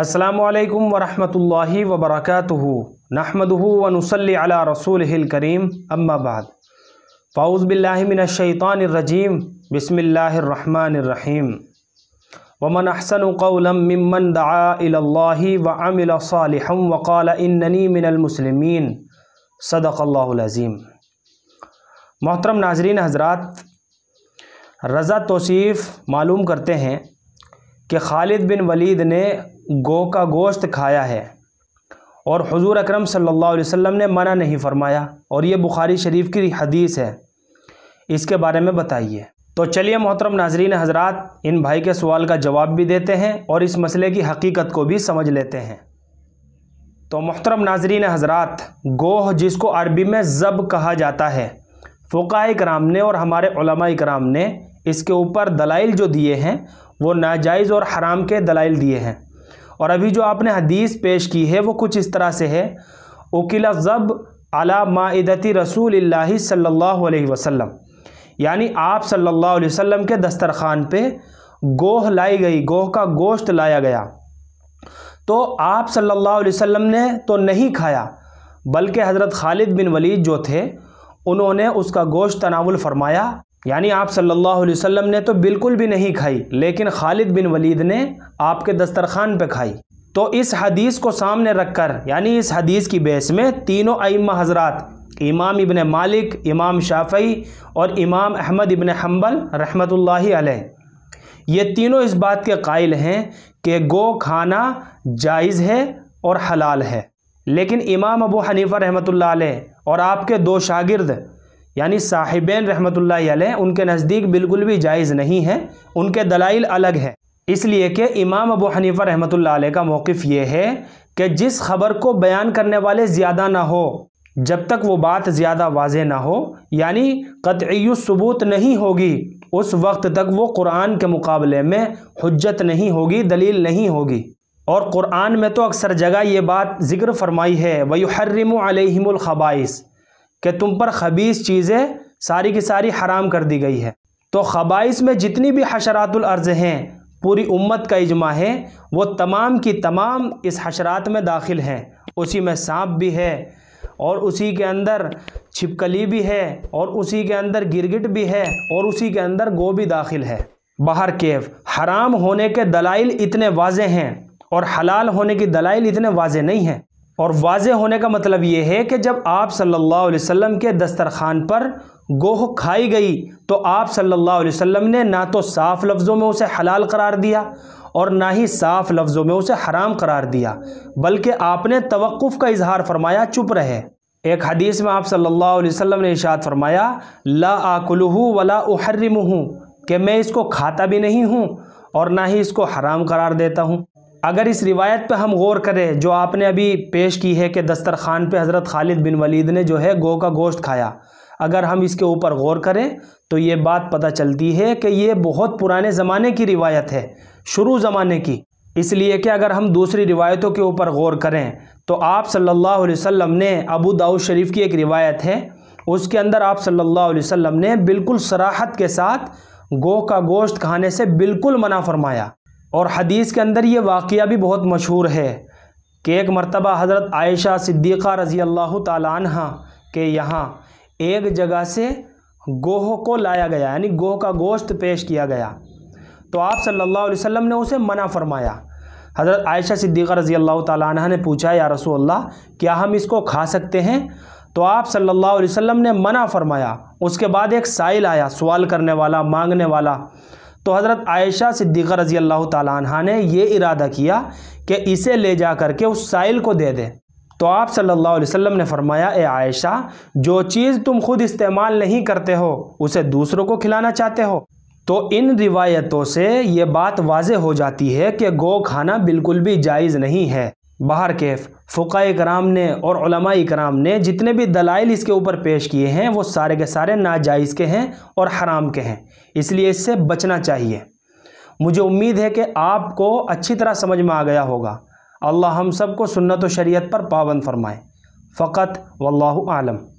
असलकम वरहमल वबरक नहमदूनसल रसूल करीम अम्माबाद फ़ाउज़ बिल्लाशैतानरजीम बसमीम वमन अहसन कौलमन दाही वमिल सालहम वक़ाल इन्नी मिनलमसलमिन सदक़ल्लाज़ीम मोहतरम नाजरीन हज़रात रज़ा तोसीफ़ मालूम करते हैं कि खालिद बिन वलीद ने गो का गोश्त खाया है और हुजूर अकरम सल्लल्लाहु अलैहि वसल्लम ने मना नहीं फरमाया और ये बुखारी शरीफ की हदीस है इसके बारे में बताइए तो चलिए मोहतरम नाजरीन हजरात इन भाई के सवाल का जवाब भी देते हैं और इस मसले की हकीकत को भी समझ लेते हैं तो मोहतरम नाजरीन हजरात गोह जिसको अरबी में जब कहा जाता है फ़ुका कराम ने और हमारे कराम ने इसके ऊपर दलाइल जो दिए हैं वो नाजायज़ और हराम के दलाइल दिए हैं और अभी जो आपने हदीस पेश की है वो कुछ इस तरह से है उकिला ज़ब अला मादती रसूल सल्ला वसम यानी आप सल्लल्लाहु अलैहि वसल्लम के दस्तरखान पे गोह लाई गई गोह का गोश्त लाया गया तो आप सल्लल्लाहु अलैहि वसल्लम ने तो नहीं खाया बल्कि हज़रत खालिद बिन वलीद जो थे उन्होंने उसका गोश्त तनावुल फरमाया यानी आप सल्लल्लाहु अलैहि वसल्लम ने तो बिल्कुल भी नहीं खाई लेकिन खालिद बिन वलीद ने आपके दस्तरखान पे खाई तो इस हदीस को सामने रखकर यानी इस हदीस की बेस में तीनों अम्मा हजरात इमाम इबन मालिक इमाम शाफई और इमाम अहमद इबन हम्बल रहमत ये तीनों इस बात के कायल हैं कि गो खाना जायज़ है और हलाल है लेकिन इमाम अबू हनीफ़ा रहमत और आपके दो शागिर्द यानी साहिबेन रहमतुल्ल उनके नज़दीक बिल्कुल भी जायज़ नहीं है उनके दलाइल अलग हैं इसलिए कि इमाम अबू हनीफ़ा रहमतुल्ल का मौक़ ये है कि जिस खबर को बयान करने वाले ज़्यादा ना हो जब तक वो बात ज़्यादा वाज ना हो यानी कतई सबूत नहीं होगी उस वक्त तक वो कुरान के मुकाबले में हजत नहीं होगी दलील नहीं होगी और कुरान में तो अक्सर जगह ये बात ज़िक्र फरमाई है वयुहरम अलहमलखबाइस कि तुम पर खबीस चीज़ें सारी की सारी हराम कर दी गई है तो खबाइस में जितनी भी हशरातुल अर्ज़ हैं पूरी उम्मत का इजमा है वो तमाम की तमाम इस हशरात में दाखिल हैं उसी में सांप भी है और उसी के अंदर छिपकली भी है और उसी के अंदर गिरगिट भी है और उसी के अंदर गो भी दाखिल है बाहर केव हराम होने के दलाइल इतने वाजे हैं और हलाल होने की दलाइल इतने वाजे नहीं हैं और वाज होने का मतलब ये है कि जब आप सल्लल्लाहु अलैहि वसल्लम के दस्तरखान पर गोह खाई गई तो आप सल्लल्लाहु अलैहि वसल्लम ने ना तो साफ़ लफ्ज़ों में उसे हलाल करार दिया और ना ही साफ़ लफ्ज़ों में उसे हराम करार दिया बल्कि आपने तवक़ुफ़ का इजहार फरमाया चुप रहे एक हदीस में आप सल्ला अलैहि ने इशात फरमाया ला आकुलू वला हूँ कि मैं इसको खाता भी नहीं हूँ और ना ही इसको हराम करार देता हूँ अगर इस रिवायत पे हम गौर करें जो आपने अभी पेश की है कि दस्तरखान पे हज़रत खालिद बिन वलीद ने जो है गो का गोश्त खाया अगर हम इसके ऊपर गौर करें तो ये बात पता चलती है कि ये बहुत पुराने ज़माने की रिवायत है शुरू ज़माने की इसलिए कि अगर हम दूसरी रिवायतों के ऊपर गौर करें तो आप सल्लल्लाहु अलैहि वसल्लम ने अबू दाऊद शरीफ की एक रिवायत है उसके अंदर आप सल्लल्लाहु अलैहि वसल्लम ने बिल्कुल सराहत के साथ गो का गोश्त खाने से बिल्कुल मना फरमाया और हदीस के अंदर ये वाक़ भी बहुत मशहूर है कि एक मरतबा हज़रत आयशा सिद्दीक़ा रज़ी अल्लाह तहा के यहाँ एक जगह से गोह को लाया गया यानी गोह का गोश्त पेश किया गया तो आप सल्लल्लाहु अलैहि वसल्लम ने उसे मना फरमाया हज़रत आयशा सिद्दीक़ा रज़ी अल्लाह तह ने पूछा या रसोल्ला क्या हम इसको खा सकते हैं तो आप सल्ला अलैहि ने मना फरमाया उसके बाद एक साइल आया सवाल करने वाला मांगने वाला तो हज़रत आयशा सिद्दीक रज़ी अल्लाह तहा ने यह इरादा किया कि इसे ले जा कर के उस साइल को दे दे तो आप सल्लल्लाहु अलैहि वसल्लम ने फरमाया ए आयशा जो चीज़ तुम खुद इस्तेमाल नहीं करते हो उसे दूसरों को खिलाना चाहते हो तो इन रिवायतों से ये बात वाज हो जाती है कि गो खाना बिल्कुल भी जायज़ नहीं है बाहर कैफ़ फ़ुका कराम ने और कराम ने जितने भी दलाइल इसके ऊपर पेश किए हैं वो सारे के सारे नाजायज़ के हैं और हराम के हैं इसलिए इससे बचना चाहिए मुझे उम्मीद है कि आपको अच्छी तरह समझ में आ गया होगा अल्लाह हम सबको सुन्नत शरीयत पर पाबंद फरमाए फ़कत वल्लाहु आलम